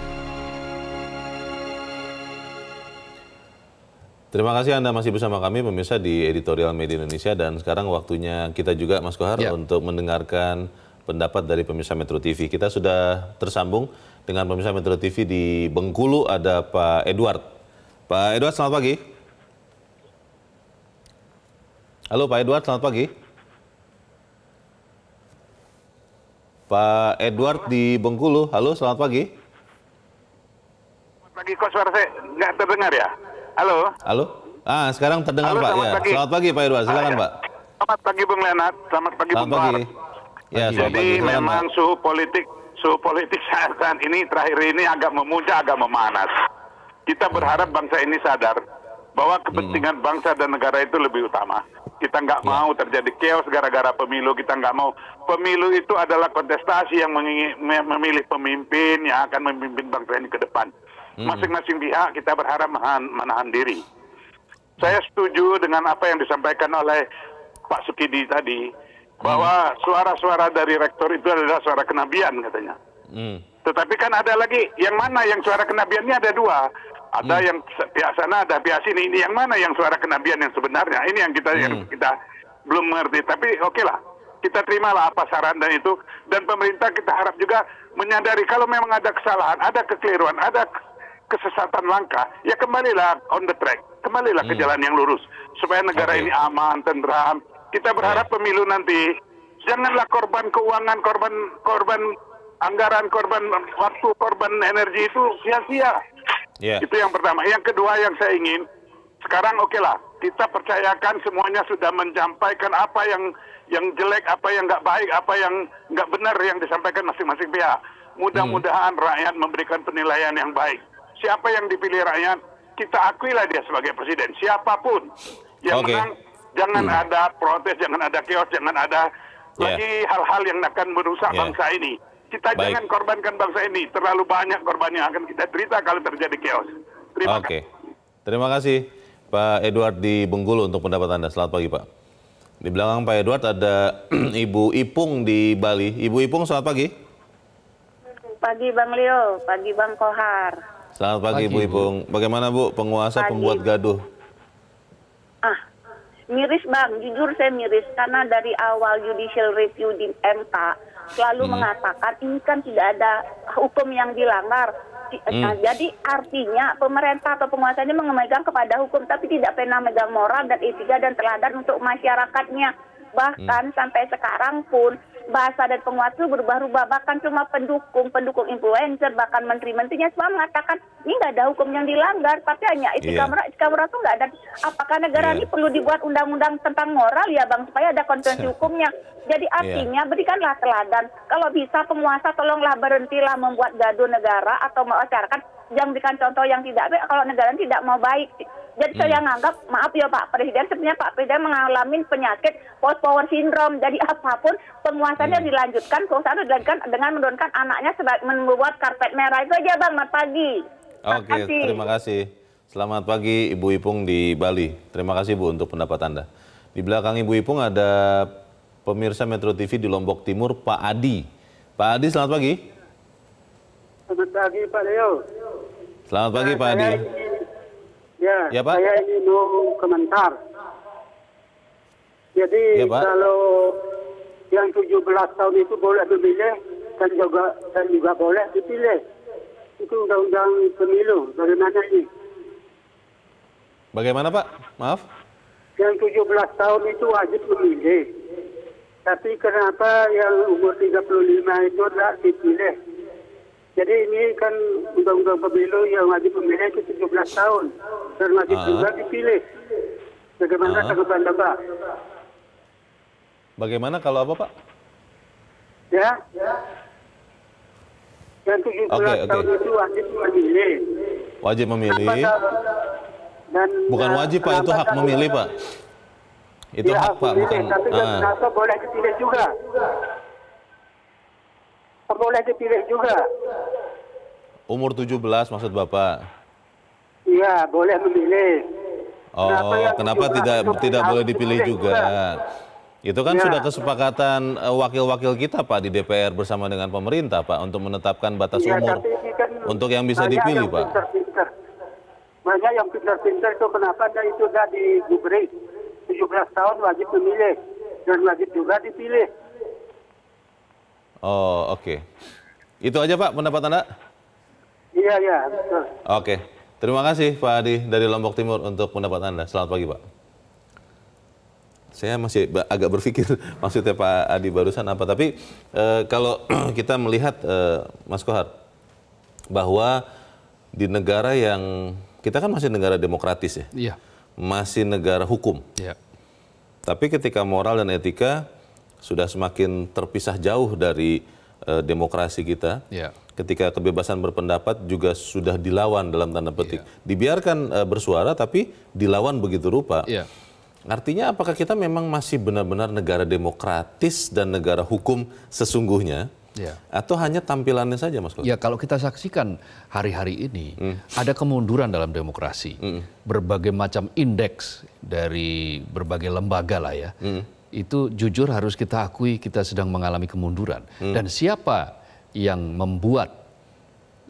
Terima kasih Anda masih bersama kami pemirsa di Editorial Media Indonesia dan sekarang waktunya kita juga Mas Kohar ya. untuk mendengarkan pendapat dari pemirsa Metro TV. Kita sudah tersambung dengan pemirsa Metro TV di Bengkulu ada Pak Edward. Pak Edward selamat pagi. Halo Pak Edward selamat pagi. Pak Edward di Bengkulu. Halo selamat pagi. Selamat pagi kok suara saya nggak terdengar ya? Halo. Halo. Ah, sekarang terdengar Halo, Pak. Selamat ya. Pagi. Selamat pagi Pak Irwan. Silakan ah, ya. Pak. Selamat pagi Bung Lenat. Selamat pagi selamat Bung pagi. Ya, selamat Jadi pagi. memang Pak. suhu politik suhu politik saat, saat ini terakhir ini agak memuncak, agak memanas. Kita berharap bangsa ini sadar bahwa kepentingan hmm. bangsa dan negara itu lebih utama. Kita nggak ya. mau terjadi chaos gara-gara pemilu. Kita nggak mau pemilu itu adalah kontestasi yang memilih pemimpin yang akan memimpin bangsa ini ke depan. Hmm. Masing-masing pihak kita berharap menahan, menahan diri. Saya setuju dengan apa yang disampaikan oleh Pak Sukidi tadi hmm. bahwa suara-suara dari rektor itu adalah suara kenabian katanya. Hmm. Tetapi kan ada lagi yang mana yang suara kenabiannya ada dua. Ada hmm. yang pihak sana, ada pihak sini. Ini yang mana yang suara kenabian yang sebenarnya? Ini yang kita hmm. yang kita belum mengerti. Tapi oke okay lah, kita terimalah apa saran dan itu. Dan pemerintah kita harap juga menyadari kalau memang ada kesalahan, ada kekeliruan, ada kesesatan langka, ya kembalilah on the track, kembalilah hmm. ke jalan yang lurus supaya negara okay. ini aman, tenteram. Kita berharap okay. pemilu nanti janganlah korban keuangan, korban korban anggaran, korban waktu, korban energi itu sia-sia. Yeah. Itu yang pertama. Yang kedua yang saya ingin sekarang oke okay lah kita percayakan semuanya sudah menyampaikan apa yang yang jelek, apa yang nggak baik, apa yang nggak benar yang disampaikan masing-masing pihak. Hmm. Mudah-mudahan hmm. rakyat memberikan penilaian yang baik siapa yang dipilih rakyat, kita akui lah dia sebagai presiden. Siapapun yang okay. menang, jangan hmm. ada protes, jangan ada chaos jangan ada yeah. lagi hal-hal yang akan merusak yeah. bangsa ini. Kita Baik. jangan korbankan bangsa ini. Terlalu banyak korban yang akan kita derita kalau terjadi chaos Terima okay. kasih. Terima kasih Pak Edward di Bengkulu untuk pendapat Anda. Selamat pagi Pak. Di belakang Pak Edward ada Ibu Ipung di Bali. Ibu Ipung, selamat pagi. Pagi Bang Leo, pagi Bang Kohar. Selamat pagi, pagi Bu Ipung. Bagaimana Bu penguasa pagi. pembuat gaduh? Ah, miris Bang. Jujur saya miris karena dari awal judicial review di MK selalu hmm. mengatakan ini kan tidak ada hukum yang dilanggar. Hmm. Nah, jadi artinya pemerintah atau penguasa ini mengemegang kepada hukum tapi tidak pernah megang moral dan etika dan teladan untuk masyarakatnya. Bahkan hmm. sampai sekarang pun bahasa dan penguasa berubah-ubah bahkan cuma pendukung pendukung influencer bahkan menteri-menterinya semua mengatakan ini nggak ada hukum yang dilanggar tapi hanya itu yeah. kamera kamera tuh nggak ada apakah negara yeah. ini perlu dibuat undang-undang tentang moral ya bang supaya ada konvensi iya. hukumnya jadi iya. artinya yeah. berikanlah teladan kalau bisa penguasa tolonglah berhentilah membuat gaduh negara atau masyarakat jangan berikan contoh yang tidak baik kalau negara tidak mau baik jadi hmm. saya nganggap, maaf ya Pak Presiden, sebenarnya Pak Presiden mengalami penyakit post power syndrome. Jadi apapun penguasannya hmm. dilanjutkan, penguasaan dilanjutkan dengan menurunkan anaknya sebagai membuat karpet merah itu aja Bang. Selamat pagi. Oke, okay, terima kasih. Selamat pagi Ibu Ipung di Bali. Terima kasih Bu untuk pendapat Anda. Di belakang Ibu Ipung ada pemirsa Metro TV di Lombok Timur, Pak Adi. Pak Adi, selamat pagi. Selamat pagi Pak Leo. Selamat pagi nah, Pak Adi. Saya Ya, ya Pak. saya ingin mau komentar. Jadi ya, Pak. kalau yang 17 tahun itu boleh memilih dan juga dan juga boleh dipilih. Itu undang-undang pemilu. Bagaimana ini? Bagaimana Pak? Maaf. Yang 17 tahun itu wajib memilih. Tapi kenapa yang umur 35 itu tidak dipilih? Jadi ini kan undang-undang pemilu yang wajib pemilih itu 17 tahun dan wajib uh. Ah. juga dipilih. Bagaimana uh. tanggapan Bapak? Bagaimana kalau apa Pak? Ya, ya. Yang 17 okay, tahun okay. itu wajib memilih. Wajib memilih. dan bukan ya, wajib Pak, itu hak memilih Pak. Itu ya, hak Pak, bukan. Tapi uh. boleh dipilih juga perlu dipilih juga. Umur 17 maksud Bapak? Iya, boleh memilih. Oh, kenapa, kenapa tidak tidak boleh dipilih juga? Itu kan ya. sudah kesepakatan eh, wakil-wakil kita Pak di DPR bersama dengan pemerintah Pak untuk menetapkan batas ya, umur kan untuk yang bisa dipilih yang Pak. Pinter -pinter. Banyak yang pintar-pintar itu kenapa ada itu sudah diberi 17 tahun wajib memilih dan wajib juga dipilih. Oh, oke. Okay. Itu aja Pak pendapat Anda? Iya, iya, Oke. Okay. Terima kasih Pak Adi dari Lombok Timur untuk pendapat Anda. Selamat pagi Pak. Saya masih agak berpikir maksudnya Pak Adi barusan apa, tapi e, kalau kita melihat e, Mas Kohar bahwa di negara yang kita kan masih negara demokratis ya, iya. masih negara hukum, iya. tapi ketika moral dan etika sudah semakin terpisah jauh dari uh, demokrasi kita. Ya. Ketika kebebasan berpendapat juga sudah dilawan dalam tanda petik. Ya. Dibiarkan uh, bersuara tapi dilawan begitu rupa. Ya. Artinya apakah kita memang masih benar-benar negara demokratis dan negara hukum sesungguhnya? Ya. Atau hanya tampilannya saja, Mas? Kota? Ya, kalau kita saksikan hari-hari ini hmm. ada kemunduran dalam demokrasi, Hmm. berbagai macam indeks dari berbagai lembaga lah ya, Hmm itu jujur harus kita akui kita sedang mengalami kemunduran. Hmm. Dan siapa yang membuat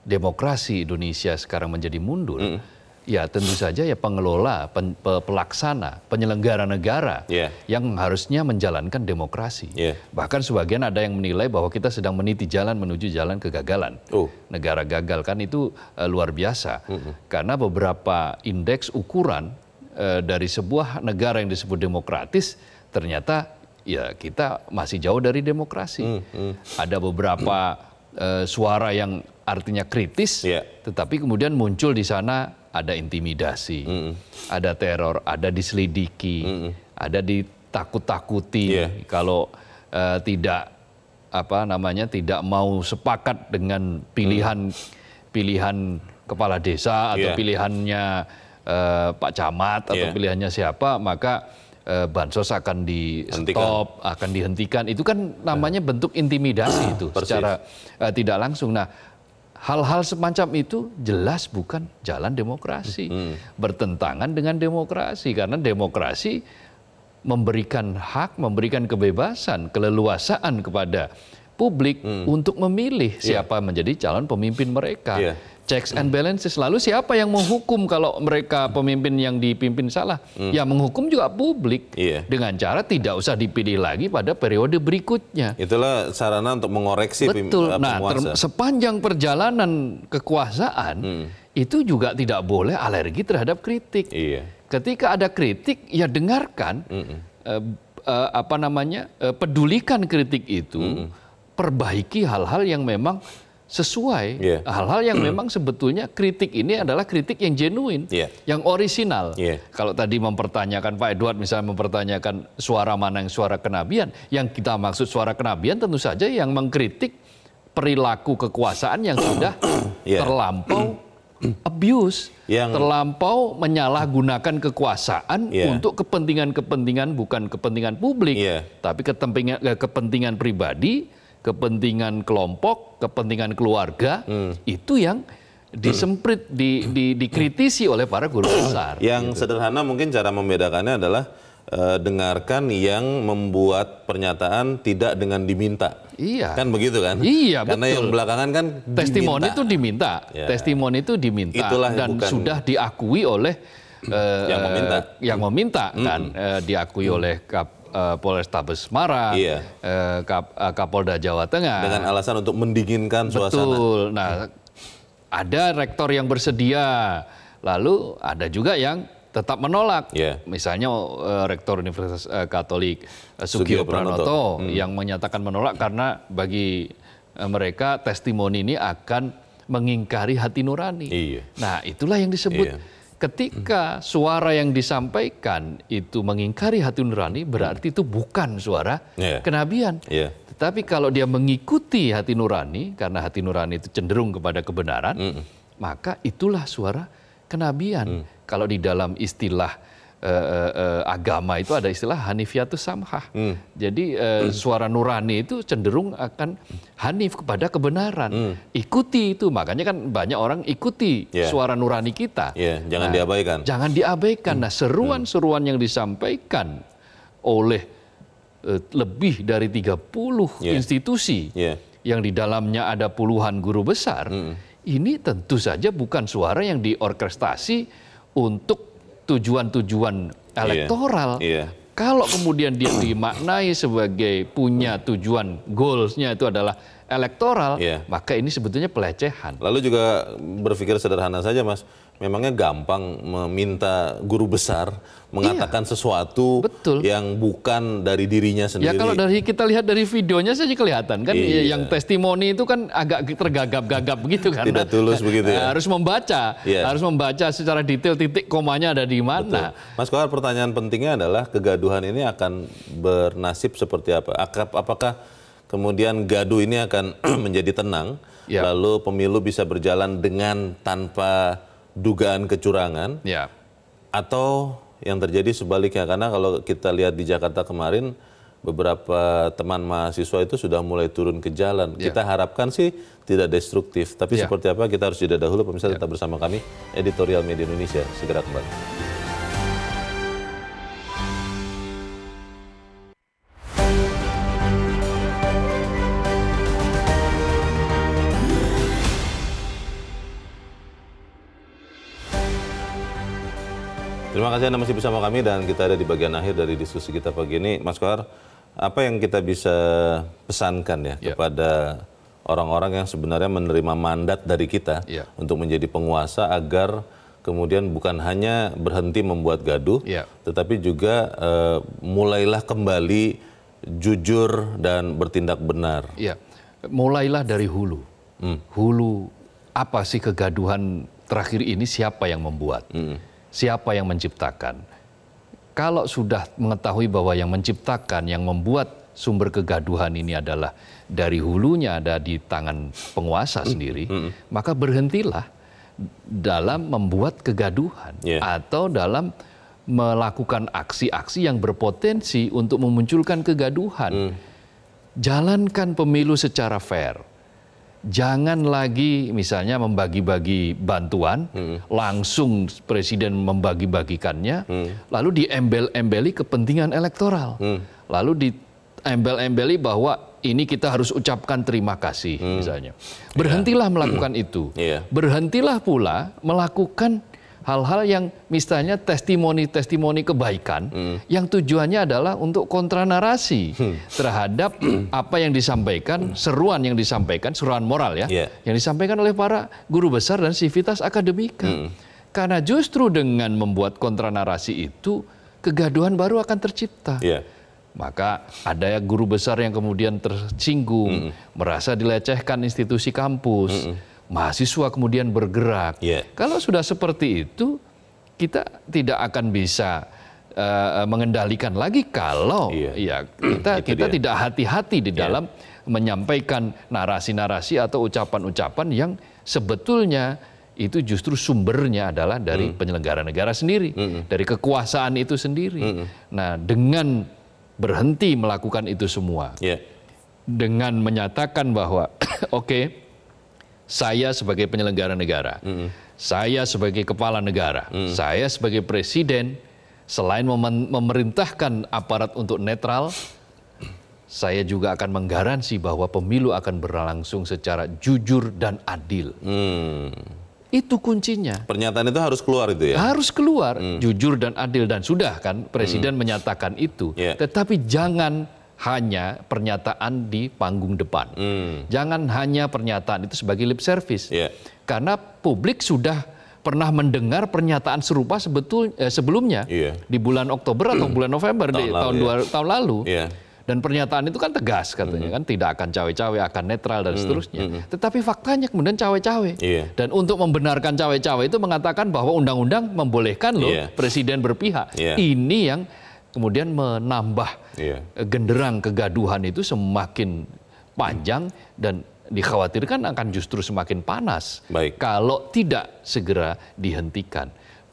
demokrasi Indonesia sekarang menjadi mundur? Hmm. Ya tentu saja ya pengelola, pen, pe, pelaksana, penyelenggara negara yeah. yang harusnya menjalankan demokrasi. Yeah. Bahkan sebagian ada yang menilai bahwa kita sedang meniti jalan menuju jalan kegagalan. Uh. Negara gagal kan itu uh, luar biasa. -hmm. Karena beberapa indeks ukuran eh, dari sebuah negara yang disebut demokratis ternyata ya kita masih jauh dari demokrasi. Hmm, hmm. Ada beberapa uh, suara yang artinya kritis, yeah. tetapi kemudian muncul di sana ada intimidasi, hmm. hmm. ada teror, ada diselidiki, hmm. ada ditakut-takuti yeah. kalau uh, tidak apa namanya tidak mau sepakat dengan pilihan hmm. pilihan kepala desa atau yeah. pilihannya uh, Pak Camat atau yeah. pilihannya siapa maka Eh, bansos akan di stop, akan dihentikan. Itu kan namanya ya. bentuk intimidasi itu secara uh, tidak langsung. Nah, hal-hal semacam itu jelas bukan jalan demokrasi. Hmm. Bertentangan dengan demokrasi karena demokrasi memberikan hak, memberikan kebebasan, keleluasaan kepada publik hmm. untuk memilih iya. siapa yeah. menjadi calon pemimpin mereka. Yeah checks and balances. Lalu siapa yang menghukum kalau mereka pemimpin yang dipimpin salah? Hmm. Ya menghukum juga publik yeah. dengan cara tidak usah dipilih lagi pada periode berikutnya. Itulah sarana untuk mengoreksi Betul. Nah, sepanjang perjalanan kekuasaan hmm. itu juga tidak boleh alergi terhadap kritik. Yeah. Ketika ada kritik ya dengarkan mm -mm. Eh, eh, apa namanya? Eh, pedulikan kritik itu, mm -mm. perbaiki hal-hal yang memang sesuai hal-hal yeah. yang mm. memang sebetulnya kritik ini adalah kritik yang genuine, yeah. yang orisinal. Yeah. Kalau tadi mempertanyakan Pak Edward misalnya mempertanyakan suara mana yang suara kenabian, yang kita maksud suara kenabian tentu saja yang mengkritik perilaku kekuasaan yang sudah terlampau abuse, yang... terlampau menyalahgunakan kekuasaan yeah. untuk kepentingan-kepentingan bukan kepentingan publik, yeah. tapi kepentingan kepentingan pribadi, kepentingan kelompok kepentingan keluarga hmm. itu yang disemprit di, di, dikritisi oleh para guru besar. Yang gitu. sederhana mungkin cara membedakannya adalah uh, dengarkan yang membuat pernyataan tidak dengan diminta. Iya. Kan begitu kan? Iya, Karena betul. yang belakangan kan testimoni itu diminta. Ya. Testimoni itu diminta Itulah dan bukan... sudah diakui oleh uh, yang meminta. Yang meminta hmm. kan uh, diakui hmm. oleh kpu uh, Polrestabes Semarang, iya. uh, Kap, uh, Kapolda Jawa Tengah. Dengan alasan untuk mendinginkan Betul. suasana. Betul. Nah, ada rektor yang bersedia, lalu ada juga yang tetap menolak. Yeah. Misalnya uh, rektor Universitas uh, Katolik uh, Sugio, Pranoto, Pranoto hmm. yang menyatakan menolak karena bagi uh, mereka testimoni ini akan mengingkari hati nurani. Iya. Nah, itulah yang disebut. Iya ketika suara yang disampaikan itu mengingkari hati nurani berarti itu bukan suara yeah. kenabian. Yeah. Tetapi kalau dia mengikuti hati nurani karena hati nurani itu cenderung kepada kebenaran, mm. maka itulah suara kenabian. Mm. Kalau di dalam istilah Eh, eh, eh, agama itu ada istilah hanifiatu samhah. Hmm. Jadi uh, hmm. suara nurani itu cenderung akan hanif kepada kebenaran. Hmm. Ikuti itu. Makanya kan banyak orang ikuti yeah. suara nurani kita. Yeah. Jangan nah, diabaikan. Jangan diabaikan. Hmm. Nah, seruan-seruan yang disampaikan oleh uh, lebih dari 30 yeah. institusi yeah. yang di dalamnya ada puluhan guru besar. Hmm. Ini tentu saja bukan suara yang diorkestrasi untuk tujuan-tujuan iya. elektoral. Yeah. Yeah. Kalau kemudian dia dimaknai sebagai punya tujuan goalsnya itu adalah elektoral, yeah. maka ini sebetulnya pelecehan. Lalu juga berpikir sederhana saja, Mas memangnya gampang meminta guru besar mengatakan iya, sesuatu betul. yang bukan dari dirinya sendiri. Ya kalau dari kita lihat dari videonya saja kelihatan kan ya, iya. yang testimoni itu kan agak tergagap-gagap begitu kan. Tidak tulus begitu ya. Harus membaca, iya. harus membaca secara detail titik komanya ada di mana. Betul. Mas Kohar pertanyaan pentingnya adalah kegaduhan ini akan bernasib seperti apa? Apakah kemudian gaduh ini akan menjadi tenang? Ya. Lalu pemilu bisa berjalan dengan tanpa dugaan kecurangan ya. atau yang terjadi sebaliknya karena kalau kita lihat di Jakarta kemarin beberapa teman mahasiswa itu sudah mulai turun ke jalan. ya. Kita harapkan sih tidak destruktif, tapi ya. seperti apa kita harus jeda dahulu pemirsa ya. tetap bersama kami editorial media Indonesia segera kembali. Terima kasih Anda masih bersama kami dan kita ada di bagian akhir dari diskusi kita pagi ini. Mas Kohar, apa yang kita bisa pesankan ya, yeah. kepada orang-orang yang sebenarnya menerima mandat dari kita yeah. untuk menjadi penguasa agar kemudian bukan hanya berhenti membuat gaduh, yeah. tetapi juga uh, mulailah kembali jujur dan bertindak benar. Yeah. Mulailah dari hulu. Hmm. Hulu apa sih kegaduhan terakhir ini siapa yang membuat? Hmm siapa yang menciptakan. Kalau sudah mengetahui bahwa yang menciptakan, yang membuat sumber kegaduhan ini adalah dari hulunya ada di tangan penguasa hmm, sendiri, mm -hmm. maka berhentilah dalam membuat kegaduhan yeah. atau dalam melakukan aksi-aksi yang berpotensi untuk memunculkan kegaduhan. Mm. Jalankan pemilu secara fair jangan lagi misalnya membagi-bagi bantuan, hmm. langsung presiden membagi-bagikannya, hmm. lalu diembel-embeli kepentingan elektoral, hmm. lalu diembel-embeli bahwa ini kita harus ucapkan terima kasih hmm. misalnya. Iya. Berhentilah yeah. melakukan hmm. itu. Yeah. Berhentilah pula melakukan hal-hal yang misalnya testimoni-testimoni kebaikan hmm. yang tujuannya adalah untuk narasi hmm. terhadap hmm. apa yang disampaikan, seruan yang disampaikan, seruan moral ya, yeah. yang disampaikan oleh para guru besar dan sivitas akademika. Hmm. Karena justru dengan membuat kontra narasi itu kegaduhan baru akan tercipta. Yeah maka ada guru besar yang kemudian tersinggung, hmm. merasa dilecehkan institusi kampus. Hmm mahasiswa kemudian bergerak. Yeah. Kalau sudah seperti itu, kita tidak akan bisa uh, mengendalikan lagi kalau yeah. ya kita kita dia. tidak hati-hati di iya. dalam yeah. menyampaikan narasi-narasi atau ucapan-ucapan yang sebetulnya itu justru sumbernya adalah dari mm. penyelenggara negara sendiri, mm. dari kekuasaan itu sendiri. Mm. Nah, dengan berhenti melakukan itu semua, yeah. dengan menyatakan bahwa oke, okay, saya sebagai penyelenggara negara, mm. saya sebagai kepala negara, mm. saya sebagai presiden, selain mem memerintahkan aparat untuk netral, saya juga akan menggaransi bahwa pemilu akan berlangsung secara jujur dan adil. Hmm. Itu kuncinya. Pernyataan itu harus keluar itu ya? Harus keluar, hmm. jujur dan adil. Dan sudah kan Presiden hmm. menyatakan itu. Yeah. Tetapi jangan hanya pernyataan di panggung depan. Hmm. Jangan hanya pernyataan itu sebagai lip service. Yeah. Karena publik sudah pernah mendengar pernyataan serupa sebetul eh, sebelumnya yeah. di bulan Oktober atau hmm. bulan November tahun di, lalu, tahun iya. dua tahun lalu. Yeah. Dan pernyataan itu kan tegas katanya mm -hmm. kan tidak akan cawe-cawe, akan netral dan hmm. seterusnya. Mm -hmm. Tetapi faktanya kemudian cawe-cawe. Yeah. Dan untuk membenarkan cawe-cawe itu mengatakan bahwa undang-undang membolehkan loh yeah. presiden berpihak. Yeah. Ini yang kemudian menambah yeah. genderang kegaduhan itu semakin panjang dan dikhawatirkan akan justru semakin panas Baik. kalau tidak segera dihentikan.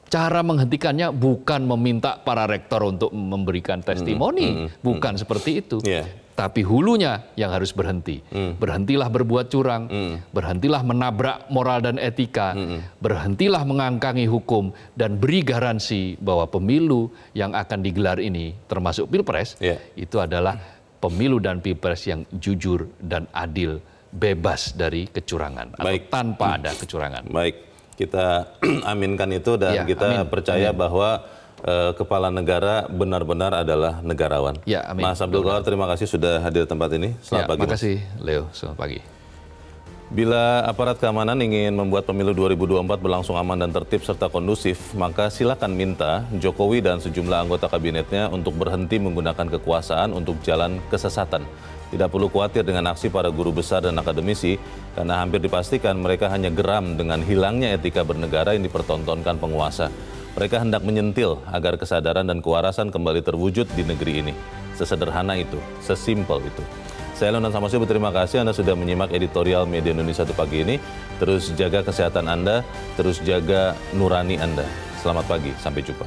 Cara menghentikannya bukan meminta para rektor untuk memberikan hmm, testimoni, hmm. Hmm. bukan hmm. seperti itu. Yeah tapi hulunya yang harus berhenti. Hmm. Berhentilah berbuat curang, hmm. berhentilah menabrak moral dan etika, hmm. hmm. berhentilah mengangkangi hukum dan beri garansi bahwa pemilu yang akan digelar ini termasuk Pilpres yeah. itu adalah pemilu dan Pilpres yang jujur dan adil, bebas dari kecurangan Baik. atau tanpa ada kecurangan. Baik. Kita aminkan itu dan ya, kita amin. percaya amin. bahwa uh, kepala negara benar-benar adalah negarawan. Ya, amin. Mas Abdul Qadir, terima kasih sudah hadir tempat ini. Selamat ya, pagi. Terima kasih, Leo. Selamat pagi. Bila aparat keamanan ingin membuat pemilu 2024 berlangsung aman dan tertib serta kondusif, maka silakan minta Jokowi dan sejumlah anggota kabinetnya untuk berhenti menggunakan kekuasaan untuk jalan kesesatan. Tidak perlu khawatir dengan aksi para guru besar dan akademisi, karena hampir dipastikan mereka hanya geram dengan hilangnya etika bernegara yang dipertontonkan penguasa. Mereka hendak menyentil agar kesadaran dan kewarasan kembali terwujud di negeri ini. Sesederhana itu, sesimpel itu. Saya Leonan sih berterima kasih Anda sudah menyimak editorial Media Indonesia satu pagi ini. Terus jaga kesehatan Anda, terus jaga nurani Anda. Selamat pagi, sampai jumpa.